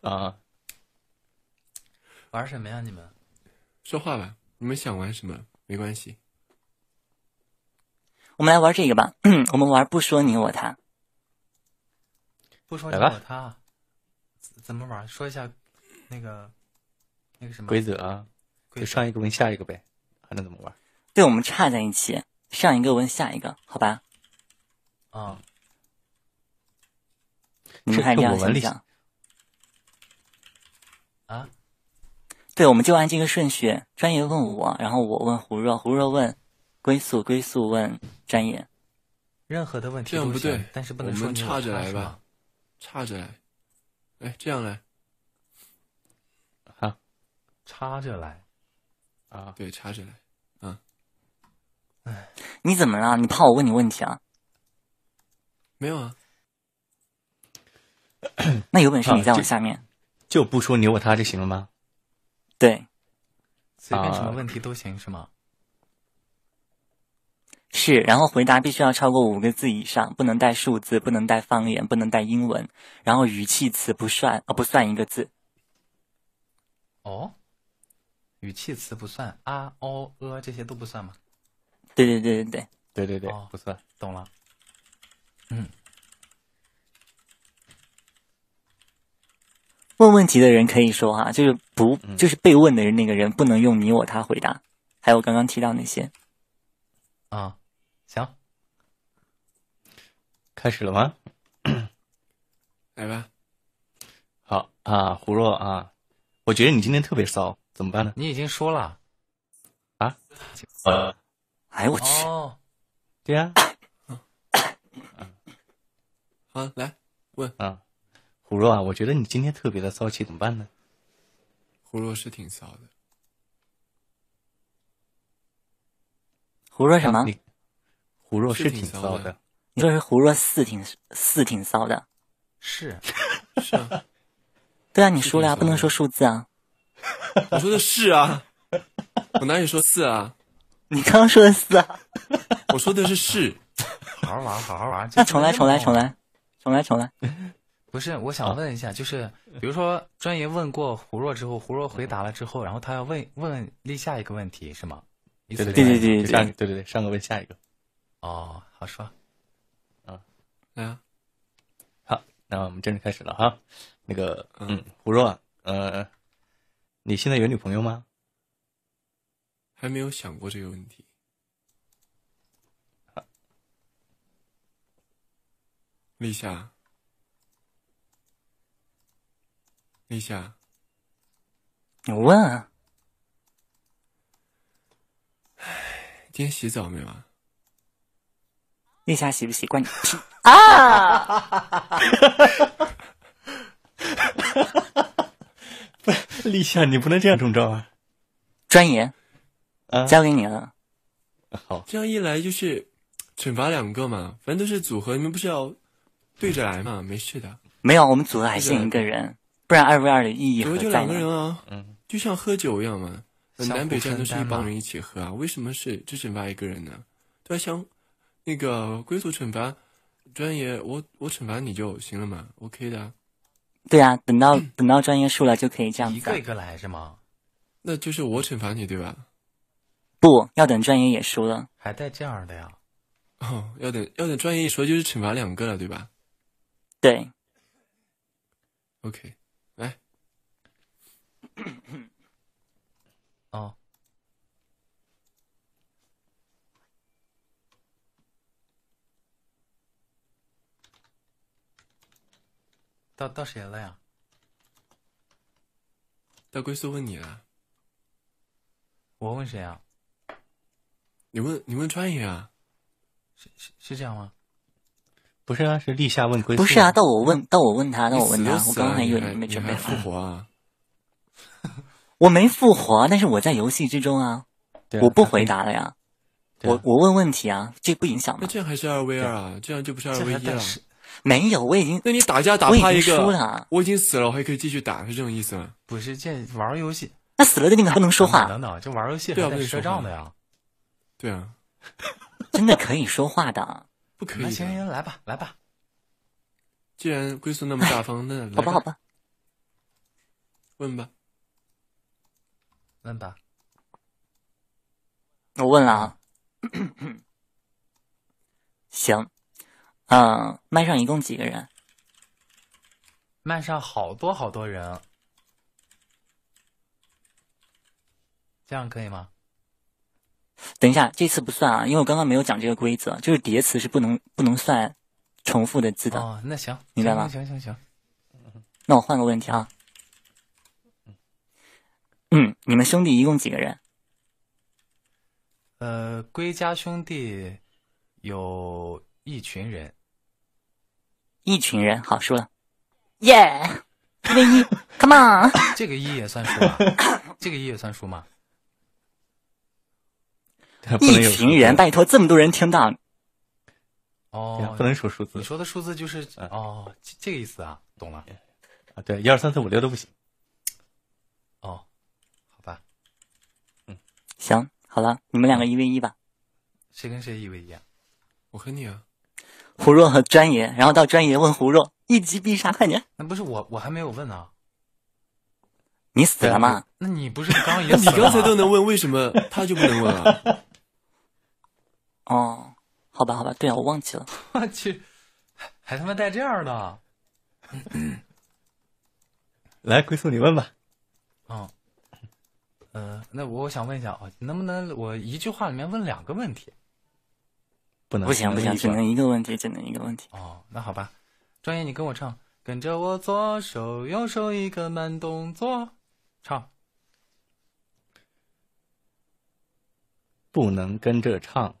啊，玩什么呀？你们说话吧，你们想玩什么没关系。我们来玩这个吧，我们玩不说你我他。不说你我他，怎么玩？说一下那个那个什么规则啊？就上一个问下一个呗，还能怎么玩？对，我们差在一起，上一个问下一个，好吧？啊，你看一下形象。啊，对，我们就按这个顺序：专业问我，然后我问胡若，胡若问，归宿，归宿问专业，任何的问题都对，但是不能说你差着来吧？差着来，哎，这样来，好，插着来，啊，对，插着来，嗯，哎，你怎么了？你怕我问你问题啊？没有啊，那有本事你在我下面。就不说你我他就行了吗？对，随便什么问题都行是吗？是，然后回答必须要超过五个字以上，不能带数字，不能带方言，不能带英文，然后语气词不算，哦不算一个字。哦，语气词不算，啊、哦、呃这些都不算吗？对对对对对，对对对，不算，懂了。嗯。问问题的人可以说哈，就是不就是被问的人那个人不能用你我他回答，还有刚刚提到那些。啊，行，开始了吗？来吧，好啊，胡若啊，我觉得你今天特别骚，怎么办呢？你已经说了啊？呃，哎我去，对啊，好，来问啊。胡若啊，我觉得你今天特别的骚气，怎么办呢？胡若是挺骚的。胡若什么？胡若是挺骚的。你说是胡若四挺四挺骚的？是，是。对啊，你输了啊，不能说数字啊。我说的是啊，我哪里说四啊？你刚刚说的四啊？我说的是是，好好玩，好好玩。那重来，重来，重来，重来，重来。不是，我想问一下，就是比如说，专业问过胡若之后，胡若回答了之后，然后他要问问立下一个问题，是吗？对对对对对，对对对，上个问下一个。哦，好说。嗯，来啊。好，那我们正式开始了哈。那个，嗯，胡若，呃，你现在有女朋友吗？还没有想过这个问题。立夏。立夏，你问？啊，今天洗澡没有啊？立夏习不习惯你？啊！立夏，你不能这样中招啊！专业，啊，交给你了。好，这样一来就是惩罚两个嘛，反正都是组合，你们不是要对着来嘛？没事的。没有，我们组合还剩一个人。不然二 v 二的意义何在？就两个人啊？嗯，就像喝酒一样嘛，南北战都是一帮人一起喝啊。为什么是只惩罚一个人呢？对啊，像那个规则惩罚专业，我我惩罚你就行了嘛，OK 的。对啊，等到 等到专业输了就可以这样子。一个一个来是吗？那就是我惩罚你对吧？不要等专业也输了。还带这样的呀？哦，要等要等专业一说就是惩罚两个了对吧？对。OK。哦，到到谁了呀？到归宿问你了。我问谁啊？你问你问川野啊？是是是这样吗？不是啊，是立夏问归不是啊，到我问，到我问他，到我问他，我刚才以为你没准备复活啊？我没复活，但是我在游戏之中啊，我不回答了呀，我我问问题啊，这不影响吗？那这还是二 v 二啊，这样就不是二 v 一了。没有，我已经。那你打架打他一个，我已经输了，我已经死了，我还可以继续打，是这种意思吗？不是，这玩游戏。那死了的你不能说话。等等，这玩游戏，带不带赊账的呀？对啊。真的可以说话的？不可以。那行行，来吧，来吧。既然龟孙那么大方，那好吧好吧。问吧。问吧，我问了啊。行，嗯，麦上一共几个人？麦上好多好多人，这样可以吗？等一下，这次不算啊，因为我刚刚没有讲这个规则，就是叠词是不能不能算重复的字的。哦，那行，明白吗？行行行，那我换个问题啊。嗯，你们兄弟一共几个人？呃，归家兄弟有一群人，一群人好输了，耶！一个一，come on，这个一也算数吗？这个一也算数吗？一群人，拜托，这么多人听到，哦，不能数数字。你说的数字就是哦，这这个意思啊，懂了啊？对，一二三四五六都不行。行，好了，你们两个一 v 一吧，谁跟谁一 v 一啊？我和你啊，胡若和专爷，然后到专爷问胡若一击必杀，快点！那不是我，我还没有问啊，你死了吗？那你不是刚 也你刚才都能问，为什么他就不能问了？哦，好吧，好吧，对啊，我忘记了。我去，还他妈带这样的！来，归宿你问吧。嗯。呃，那我我想问一下啊，能不能我一句话里面问两个问题？不能，不行不行，只能一个问题，只能一个问题。哦，那好吧，专业你跟我唱，跟着我左手右手一个慢动作，唱。不能跟着唱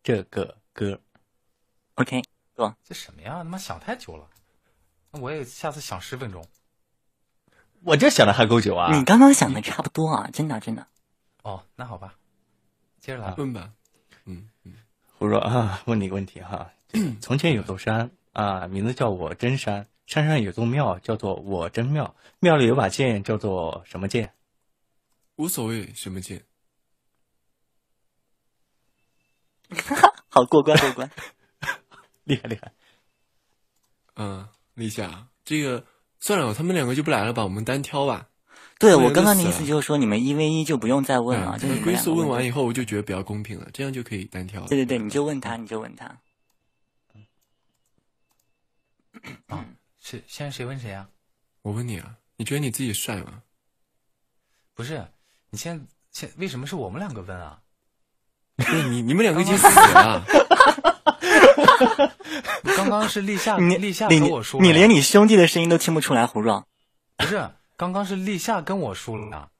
这个歌。OK，哥，这什么呀？他妈想太久了，那我也下次想十分钟。我这想的还够久啊！你刚刚想的差不多啊，真的真的。哦，那好吧，接着来。问吧，嗯嗯，胡说啊，问你个问题哈。从前有座山啊，名字叫我真山，山上有座庙叫做我真庙，庙里有把剑叫做什么剑？无所谓，什么剑？哈哈，好过关过关，厉害厉害。嗯，立霞，这个。算了，他们两个就不来了吧，我们单挑吧。对我刚刚的意思就是说，你们一 v 一就不用再问了。就是归宿问完以后，我就觉得比较公平了，这样就可以单挑。了。对对对，你就问他，你就问他。嗯，现在谁问谁啊？我问你啊，你觉得你自己帅吗？不是，你现在现为什么是我们两个问啊？对你，你们两个已经死了。哈哈，刚刚是立夏，你立夏跟我说，你连你兄弟的声音都听不出来，胡若。不是，刚刚是立夏跟我说了。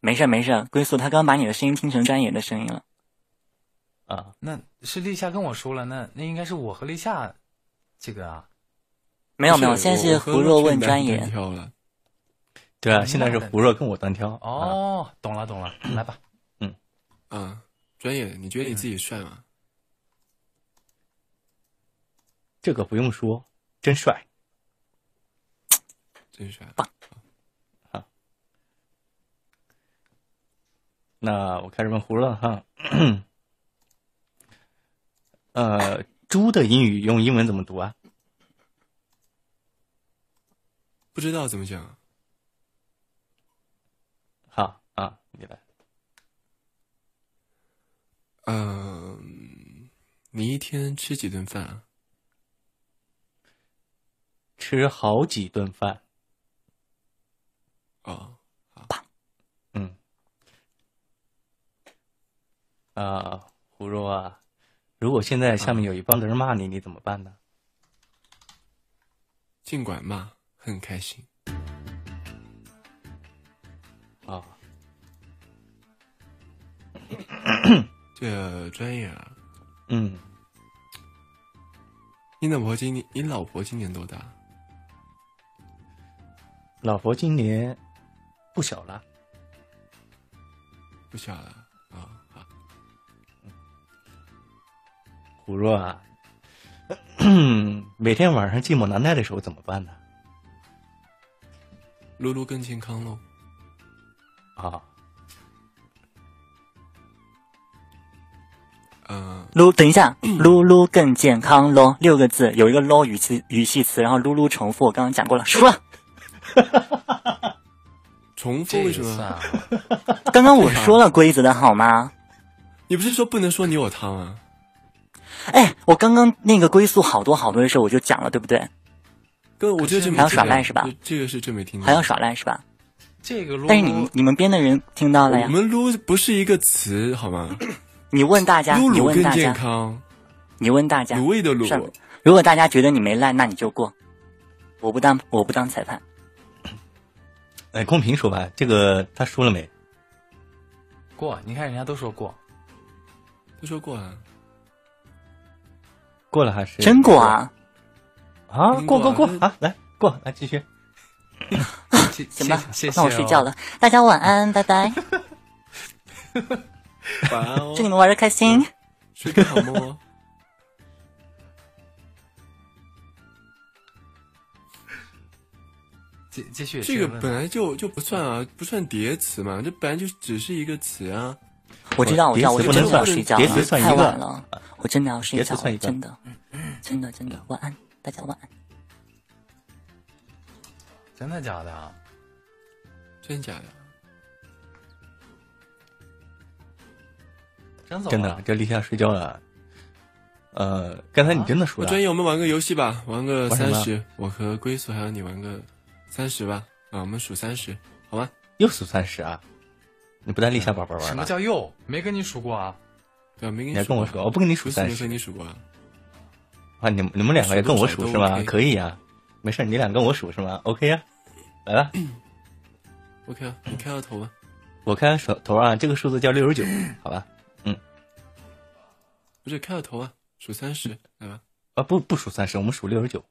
没事没事，龟速他刚把你的声音听成专业的声音了。啊，那是立夏跟我说了，那那应该是我和立夏，这个啊，没有没有，现在是胡若问专业。对啊，现在是胡若跟我单挑。哦，懂了懂了，来吧，嗯嗯，专业，你觉得你自己帅吗？这个不用说，真帅，真帅，棒，好。那我开始问胡了哈。呃，猪的英语用英文怎么读啊？不知道怎么讲。好啊，你来。嗯，你一天吃几顿饭啊？吃好几顿饭，啊，棒，嗯，啊，胡若啊，如果现在下面有一帮子人骂你，你怎么办呢？尽管骂，很开心。啊，这专业啊，嗯，你老婆今你你老婆今年多大？老婆今年不小了，不小了啊！好，虎若啊，每天晚上寂寞难耐的时候怎么办呢？露露更健康喽！啊，嗯，露，等一下，露 露更健康喽，六个字，有一个“喽”语气语气词，然后“露露”重复，我刚刚讲过了，输了。重复什么？刚刚我说了规则的好吗？你不是说不能说你我他吗？哎，我刚刚那个归宿好多好多的时候，我就讲了，对不对？哥，我觉得这还要耍赖是吧？这个是真没听到，还要耍赖是吧？这个，但是你你们编的人听到了呀？我们撸不是一个词好吗？你问大家，你问大家，你问大家，的如果大家觉得你没赖，那你就过。我不当，我不当裁判。哎，公屏说吧，这个他输了没？过，你看人家都说过，都说过了，过了还是真过啊？啊，过过过啊，来过，来继续，行吧，那我睡觉了，大家晚安，拜拜，晚安，祝你们玩的开心，睡个好梦哦。这继续这个本来就就不算啊，不算叠词嘛，这本来就只是一个词啊。我知道，我知道，我真的要睡觉了，太晚了。我真的要睡觉了，真的，真的真的，晚安，大家晚安。真的假的？真假的？真的，这立夏睡觉了。呃，刚才你真的说了。专业，我们玩个游戏吧，玩个三十。我和归宿还有你玩个。三十吧，啊，我们数三十，好吧？又数三十啊？你不带立夏宝宝玩什么叫又？没跟你数过啊，对没跟你还跟我说，我不跟你数三十，没跟你数过啊？啊，你们你们两个也跟我数是吗？可以啊，没事，你俩跟我数是吗？OK 啊，来吧 o k 啊，你开个头吧，我开个手头啊，这个数字叫六十九，好吧？嗯，不是，开个头啊，数三十，来吧？啊，不不数三十，我们数六十九。